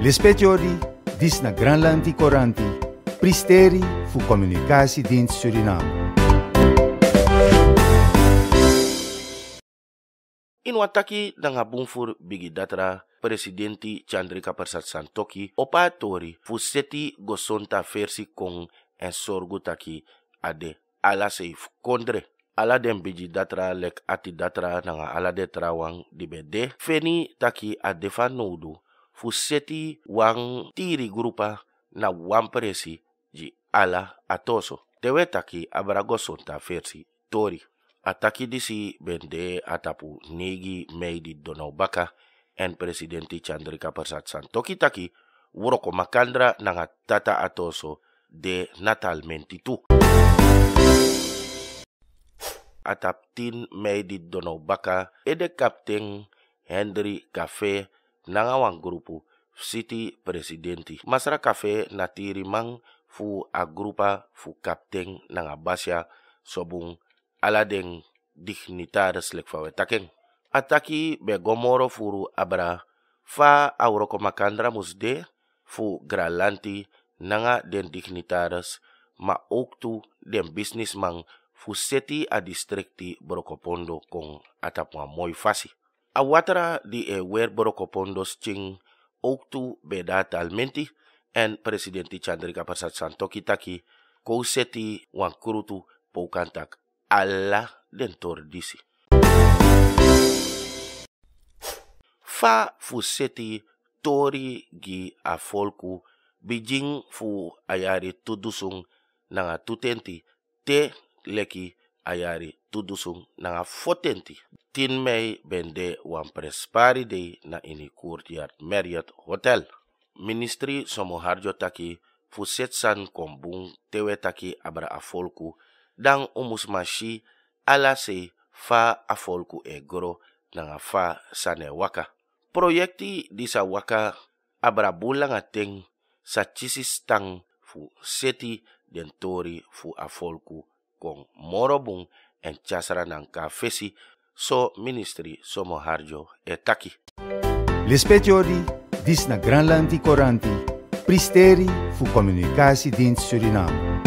Lispetjori, Disna Granlanti Coranti, Pristeri fu Communicatiedienst Suriname. In wataki danga bumfur bigi datra presidenti Chandrika Persat Santoki opatori fu seti gosonta versi Kong en sorgu taki ade ala seif kondre. ala dem biji datra lek ati datra nanga ala de trawang di bede feni taki ade fanudu. fu seti wan tiri grupa na wan presi ji ala atoso. Tewe taki abragoson ta fersi tori. Ataki disi bende atapu nigi meidi Donau Baka en presidenti Chandrika Persat Santoki taki wuroko makandra nanga tata atoso de natal mentitu. Atap tin meidi Donau Baka ede kapten Henry Cafe Nangawang grupu siti presidenti. Masra kafe natiri mang fu agrupa fu kapten nanga basya sobung aladeng dignitaris lekfawe takeng. Ataki begomoro furu abra fa auroko makandra musde fu gralanti nanga den dignitaris ma oktu tu den businessman fu seti a distrikti brokopondo kong atapwa moi fasi. A di e wer borokopondos cing oktu beda almenti en presidenti Chandrika Prasad Santoki taki kou seti wan kurutu pou alla den disi. Fa fu seti tori gi a folku bijing fu ayari tudusung nanga tutenti te leki ayari tudusung nanga fotenti. tin mei ben de wan prespari dei na ini courtyard Marriott Hotel. Ministri somo harjo taki fusetsan kombung tewe taki abra afolku dan umusmashi ala se fa afolku e goro nanga fa sane waka. Proyekti di sa waka abra bulanga teng sa tang fu seti den tori fu afolku kon morobun en chasra nan ka fesi so ministri somo harjo e taki. L'espetiori dis na Granlandi Coranti, pristeri fu comunicasi din Suriname.